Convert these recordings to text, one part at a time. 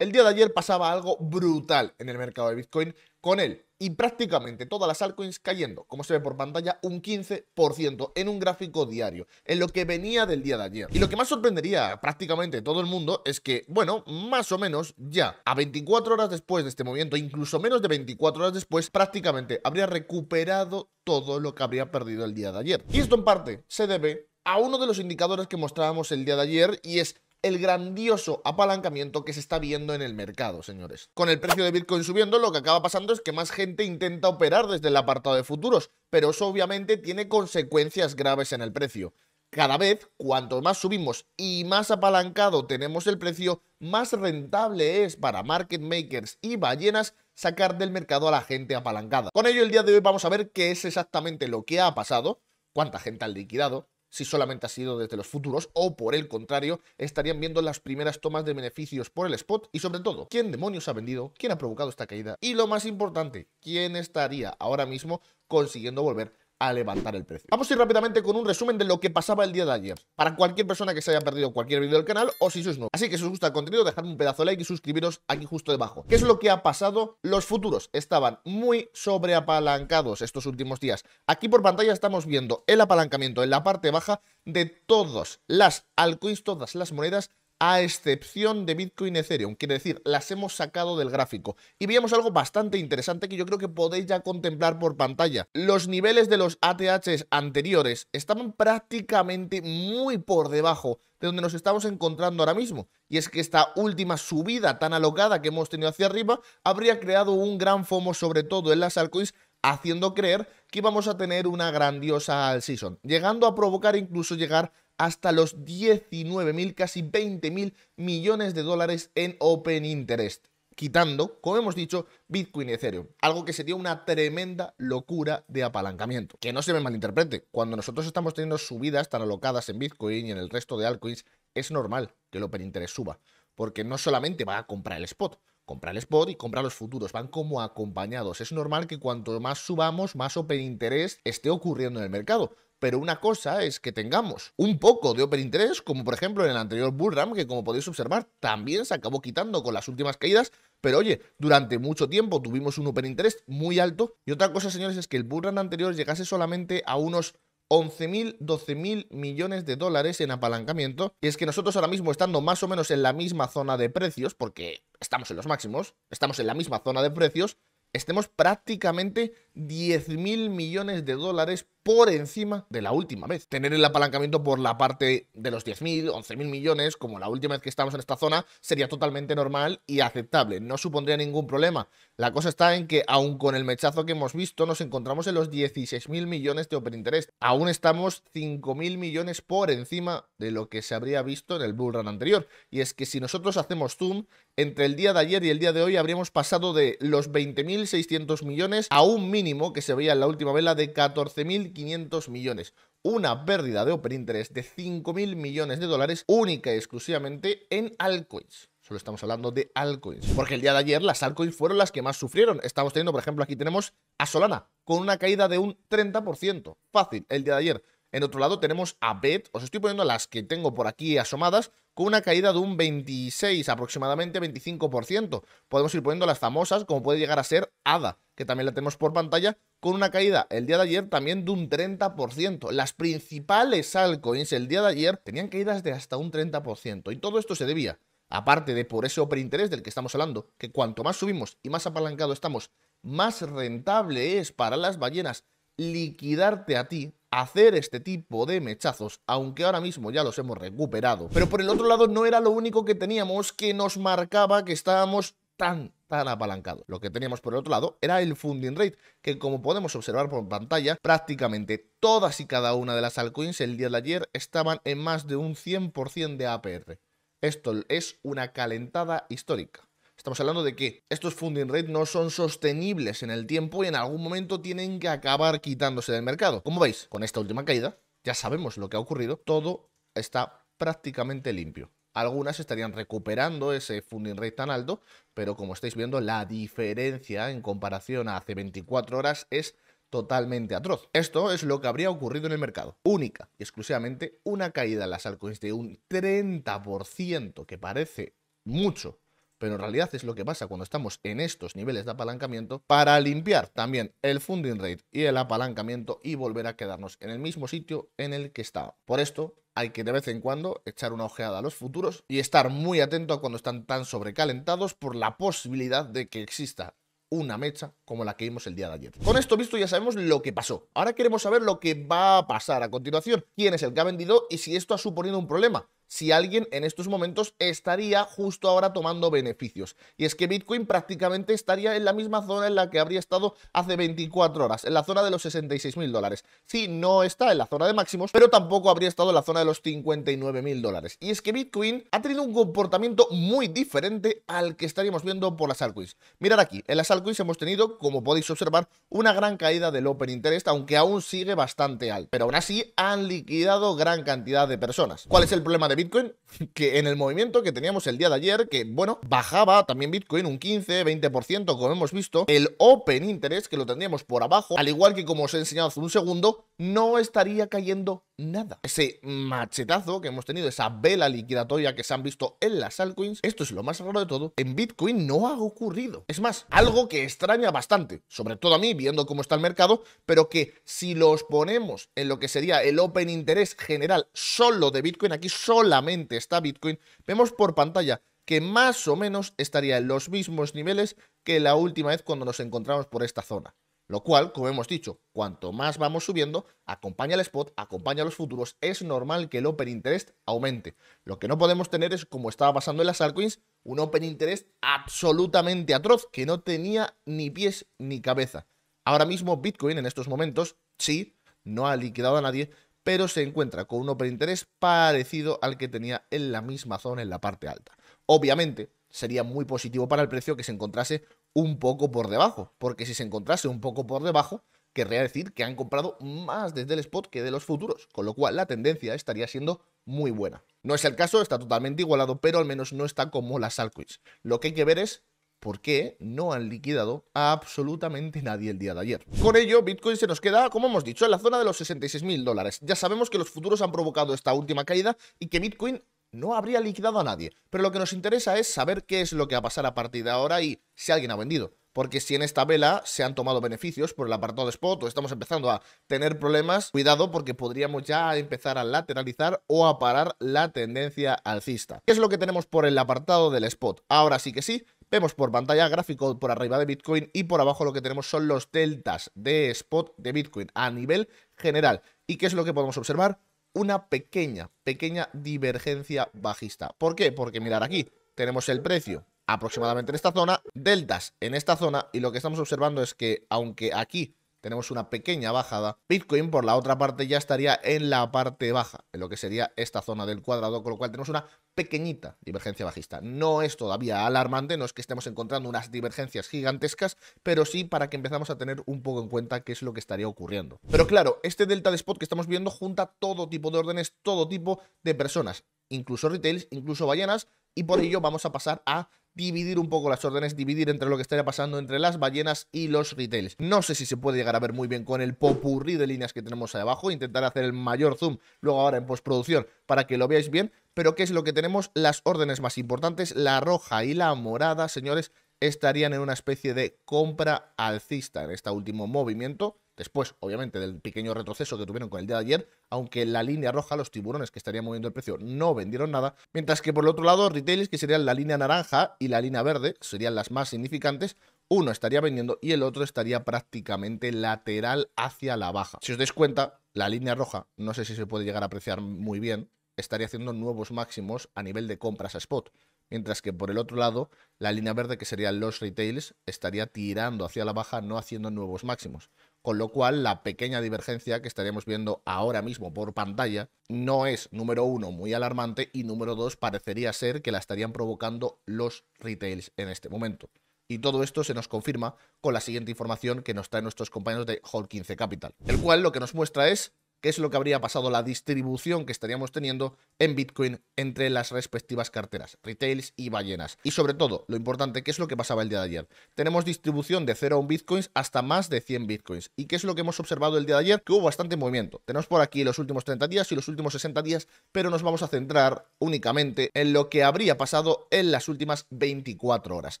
El día de ayer pasaba algo brutal en el mercado de Bitcoin con él y prácticamente todas las altcoins cayendo, como se ve por pantalla, un 15% en un gráfico diario, en lo que venía del día de ayer. Y lo que más sorprendería a prácticamente todo el mundo es que, bueno, más o menos ya, a 24 horas después de este movimiento, incluso menos de 24 horas después, prácticamente habría recuperado todo lo que habría perdido el día de ayer. Y esto en parte se debe a uno de los indicadores que mostrábamos el día de ayer y es el grandioso apalancamiento que se está viendo en el mercado, señores. Con el precio de Bitcoin subiendo, lo que acaba pasando es que más gente intenta operar desde el apartado de futuros, pero eso obviamente tiene consecuencias graves en el precio. Cada vez, cuanto más subimos y más apalancado tenemos el precio, más rentable es para market makers y ballenas sacar del mercado a la gente apalancada. Con ello, el día de hoy vamos a ver qué es exactamente lo que ha pasado, cuánta gente ha liquidado, si solamente ha sido desde los futuros o por el contrario estarían viendo las primeras tomas de beneficios por el spot y sobre todo quién demonios ha vendido, quién ha provocado esta caída y lo más importante, quién estaría ahora mismo consiguiendo volver a levantar el precio. Vamos a ir rápidamente con un resumen de lo que pasaba el día de ayer, para cualquier persona que se haya perdido cualquier vídeo del canal o si sois nuevo. Así que si os gusta el contenido, dejadme un pedazo de like y suscribiros aquí justo debajo. ¿Qué es lo que ha pasado? Los futuros estaban muy sobreapalancados estos últimos días. Aquí por pantalla estamos viendo el apalancamiento en la parte baja de todas las altcoins, todas las monedas a excepción de Bitcoin Ethereum. Quiere decir, las hemos sacado del gráfico. Y veíamos algo bastante interesante que yo creo que podéis ya contemplar por pantalla. Los niveles de los ATHs anteriores estaban prácticamente muy por debajo de donde nos estamos encontrando ahora mismo. Y es que esta última subida tan alocada que hemos tenido hacia arriba habría creado un gran FOMO, sobre todo en las altcoins, haciendo creer que íbamos a tener una grandiosa season, llegando a provocar incluso llegar hasta los 19.000, casi 20.000 millones de dólares en Open Interest, quitando, como hemos dicho, Bitcoin y Ethereum, algo que sería una tremenda locura de apalancamiento. Que no se me malinterprete, cuando nosotros estamos teniendo subidas tan alocadas en Bitcoin y en el resto de altcoins, es normal que el Open Interest suba, porque no solamente va a comprar el spot, Comprar el spot y comprar los futuros, van como acompañados. Es normal que cuanto más subamos, más open interés esté ocurriendo en el mercado. Pero una cosa es que tengamos un poco de open interés, como por ejemplo en el anterior run que como podéis observar también se acabó quitando con las últimas caídas, pero oye, durante mucho tiempo tuvimos un open interés muy alto. Y otra cosa, señores, es que el Bullrun anterior llegase solamente a unos 11.000, 12.000 millones de dólares en apalancamiento. Y es que nosotros ahora mismo estando más o menos en la misma zona de precios, porque estamos en los máximos, estamos en la misma zona de precios, estemos prácticamente 10 mil millones de dólares por encima de la última vez. Tener el apalancamiento por la parte de los 10.000, 11.000 millones, como la última vez que estamos en esta zona, sería totalmente normal y aceptable. No supondría ningún problema. La cosa está en que, aun con el mechazo que hemos visto, nos encontramos en los 16.000 millones de open interest. Aún estamos 5.000 millones por encima de lo que se habría visto en el bull run anterior. Y es que si nosotros hacemos zoom, entre el día de ayer y el día de hoy habríamos pasado de los 20.600 millones a un mínimo que se veía en la última vela de 14.500 millones una pérdida de interés de 5.000 millones de dólares única y exclusivamente en altcoins. Solo estamos hablando de altcoins. Porque el día de ayer las altcoins fueron las que más sufrieron. Estamos teniendo, por ejemplo, aquí tenemos a Solana con una caída de un 30%. Fácil, el día de ayer en otro lado tenemos a BET, os estoy poniendo las que tengo por aquí asomadas, con una caída de un 26, aproximadamente 25%. Podemos ir poniendo las famosas, como puede llegar a ser ADA, que también la tenemos por pantalla, con una caída el día de ayer también de un 30%. Las principales altcoins el día de ayer tenían caídas de hasta un 30%, y todo esto se debía, aparte de por ese interés del que estamos hablando, que cuanto más subimos y más apalancado estamos, más rentable es para las ballenas liquidarte a ti hacer este tipo de mechazos, aunque ahora mismo ya los hemos recuperado. Pero por el otro lado no era lo único que teníamos que nos marcaba que estábamos tan tan apalancado. Lo que teníamos por el otro lado era el funding rate, que como podemos observar por pantalla, prácticamente todas y cada una de las altcoins el día de ayer estaban en más de un 100% de APR. Esto es una calentada histórica. Estamos hablando de que estos funding rate no son sostenibles en el tiempo y en algún momento tienen que acabar quitándose del mercado. Como veis, con esta última caída, ya sabemos lo que ha ocurrido, todo está prácticamente limpio. Algunas estarían recuperando ese funding rate tan alto, pero como estáis viendo, la diferencia en comparación a hace 24 horas es totalmente atroz. Esto es lo que habría ocurrido en el mercado. Única y exclusivamente una caída en las altcoins de un 30%, que parece mucho, pero en realidad es lo que pasa cuando estamos en estos niveles de apalancamiento para limpiar también el funding rate y el apalancamiento y volver a quedarnos en el mismo sitio en el que estaba. Por esto hay que de vez en cuando echar una ojeada a los futuros y estar muy atento a cuando están tan sobrecalentados por la posibilidad de que exista una mecha como la que vimos el día de ayer. Con esto visto ya sabemos lo que pasó. Ahora queremos saber lo que va a pasar a continuación, quién es el que ha vendido y si esto ha suponido un problema si alguien en estos momentos estaría justo ahora tomando beneficios. Y es que Bitcoin prácticamente estaría en la misma zona en la que habría estado hace 24 horas, en la zona de los 66 mil dólares. Sí, no está en la zona de máximos, pero tampoco habría estado en la zona de los 59 mil dólares. Y es que Bitcoin ha tenido un comportamiento muy diferente al que estaríamos viendo por las altcoins. Mirad aquí, en las altcoins hemos tenido, como podéis observar, una gran caída del Open Interest, aunque aún sigue bastante alto. Pero aún así han liquidado gran cantidad de personas. ¿Cuál es el problema de Bitcoin que en el movimiento que teníamos el día de ayer, que bueno, bajaba también Bitcoin un 15, 20%, como hemos visto, el Open Interest, que lo tendríamos por abajo, al igual que como os he enseñado hace un segundo, no estaría cayendo nada. Ese machetazo que hemos tenido, esa vela liquidatoria que se han visto en las altcoins, esto es lo más raro de todo, en Bitcoin no ha ocurrido. Es más, algo que extraña bastante, sobre todo a mí, viendo cómo está el mercado, pero que si los ponemos en lo que sería el Open Interest general solo de Bitcoin, aquí solo solamente está Bitcoin, vemos por pantalla que más o menos estaría en los mismos niveles que la última vez cuando nos encontramos por esta zona. Lo cual, como hemos dicho, cuanto más vamos subiendo, acompaña el spot, acompaña los futuros, es normal que el open interest aumente. Lo que no podemos tener es, como estaba pasando en las altcoins, un open interest absolutamente atroz, que no tenía ni pies ni cabeza. Ahora mismo Bitcoin en estos momentos, sí, no ha liquidado a nadie, pero se encuentra con un open interés parecido al que tenía en la misma zona en la parte alta. Obviamente, sería muy positivo para el precio que se encontrase un poco por debajo, porque si se encontrase un poco por debajo, querría decir que han comprado más desde el spot que de los futuros, con lo cual la tendencia estaría siendo muy buena. No es el caso, está totalmente igualado, pero al menos no está como las altcoins. Lo que hay que ver es porque no han liquidado a absolutamente nadie el día de ayer. Con ello, Bitcoin se nos queda, como hemos dicho, en la zona de los 66 mil dólares. Ya sabemos que los futuros han provocado esta última caída y que Bitcoin no habría liquidado a nadie. Pero lo que nos interesa es saber qué es lo que va a pasar a partir de ahora y si alguien ha vendido. Porque si en esta vela se han tomado beneficios por el apartado de spot o estamos empezando a tener problemas, cuidado porque podríamos ya empezar a lateralizar o a parar la tendencia alcista. ¿Qué es lo que tenemos por el apartado del spot? Ahora sí que sí, Vemos por pantalla gráfico por arriba de Bitcoin y por abajo lo que tenemos son los deltas de spot de Bitcoin a nivel general. ¿Y qué es lo que podemos observar? Una pequeña, pequeña divergencia bajista. ¿Por qué? Porque mirar aquí, tenemos el precio aproximadamente en esta zona, deltas en esta zona y lo que estamos observando es que aunque aquí tenemos una pequeña bajada. Bitcoin, por la otra parte, ya estaría en la parte baja, en lo que sería esta zona del cuadrado, con lo cual tenemos una pequeñita divergencia bajista. No es todavía alarmante, no es que estemos encontrando unas divergencias gigantescas, pero sí para que empezamos a tener un poco en cuenta qué es lo que estaría ocurriendo. Pero claro, este delta de spot que estamos viendo junta todo tipo de órdenes, todo tipo de personas incluso retails, incluso ballenas, y por ello vamos a pasar a dividir un poco las órdenes, dividir entre lo que estaría pasando entre las ballenas y los retails. No sé si se puede llegar a ver muy bien con el popurrí de líneas que tenemos ahí abajo, intentar hacer el mayor zoom luego ahora en postproducción para que lo veáis bien, pero ¿qué es lo que tenemos? Las órdenes más importantes, la roja y la morada, señores, estarían en una especie de compra alcista en este último movimiento, después, obviamente, del pequeño retroceso que tuvieron con el día de ayer, aunque la línea roja, los tiburones que estarían moviendo el precio, no vendieron nada, mientras que por el otro lado, retailers que serían la línea naranja y la línea verde, serían las más significantes, uno estaría vendiendo y el otro estaría prácticamente lateral hacia la baja. Si os dais cuenta, la línea roja, no sé si se puede llegar a apreciar muy bien, estaría haciendo nuevos máximos a nivel de compras a spot. Mientras que por el otro lado, la línea verde, que serían los retails, estaría tirando hacia la baja, no haciendo nuevos máximos con lo cual la pequeña divergencia que estaríamos viendo ahora mismo por pantalla no es, número uno, muy alarmante y número dos, parecería ser que la estarían provocando los retails en este momento. Y todo esto se nos confirma con la siguiente información que nos traen nuestros compañeros de Hall 15 Capital, el cual lo que nos muestra es qué es lo que habría pasado, la distribución que estaríamos teniendo en Bitcoin entre las respectivas carteras, retails y ballenas. Y sobre todo, lo importante, qué es lo que pasaba el día de ayer. Tenemos distribución de 0 a 1 Bitcoins hasta más de 100 Bitcoins. ¿Y qué es lo que hemos observado el día de ayer? Que hubo bastante movimiento. Tenemos por aquí los últimos 30 días y los últimos 60 días, pero nos vamos a centrar únicamente en lo que habría pasado en las últimas 24 horas.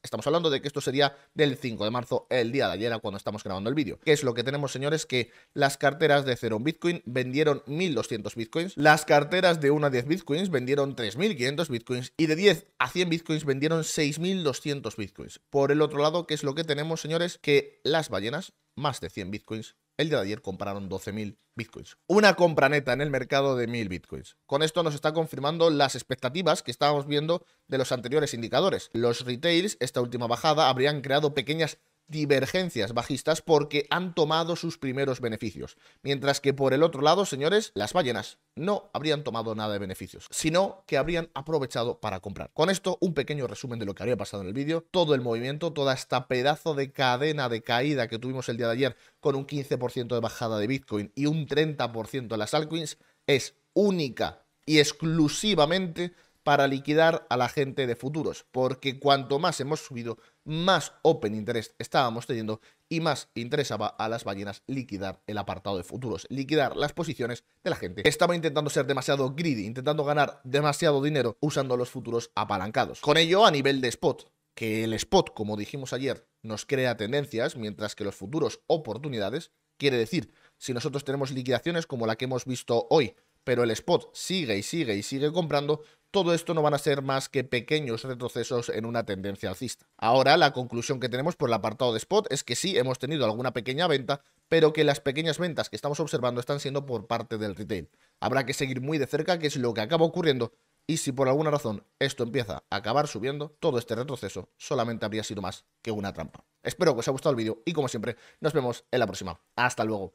Estamos hablando de que esto sería del 5 de marzo, el día de ayer, cuando estamos grabando el vídeo. ¿Qué es lo que tenemos, señores? Que las carteras de 0 a Bitcoin vendieron 1.200 bitcoins, las carteras de 1 a 10 bitcoins vendieron 3.500 bitcoins y de 10 a 100 bitcoins vendieron 6.200 bitcoins. Por el otro lado, ¿qué es lo que tenemos, señores? Que las ballenas, más de 100 bitcoins, el día de ayer compraron 12.000 bitcoins. Una compra neta en el mercado de 1.000 bitcoins. Con esto nos está confirmando las expectativas que estábamos viendo de los anteriores indicadores. Los retails, esta última bajada, habrían creado pequeñas divergencias bajistas porque han tomado sus primeros beneficios. Mientras que por el otro lado, señores, las ballenas no habrían tomado nada de beneficios, sino que habrían aprovechado para comprar. Con esto, un pequeño resumen de lo que había pasado en el vídeo, todo el movimiento, toda esta pedazo de cadena de caída que tuvimos el día de ayer con un 15% de bajada de Bitcoin y un 30% de las altcoins, es única y exclusivamente para liquidar a la gente de futuros, porque cuanto más hemos subido, más open interest estábamos teniendo y más interesaba a las ballenas liquidar el apartado de futuros, liquidar las posiciones de la gente. Estaba intentando ser demasiado greedy, intentando ganar demasiado dinero usando los futuros apalancados. Con ello, a nivel de spot, que el spot, como dijimos ayer, nos crea tendencias, mientras que los futuros oportunidades, quiere decir, si nosotros tenemos liquidaciones como la que hemos visto hoy, pero el spot sigue y sigue y sigue comprando, todo esto no van a ser más que pequeños retrocesos en una tendencia alcista. Ahora, la conclusión que tenemos por el apartado de spot es que sí hemos tenido alguna pequeña venta, pero que las pequeñas ventas que estamos observando están siendo por parte del retail. Habrá que seguir muy de cerca qué es lo que acaba ocurriendo y si por alguna razón esto empieza a acabar subiendo, todo este retroceso solamente habría sido más que una trampa. Espero que os haya gustado el vídeo y como siempre, nos vemos en la próxima. Hasta luego.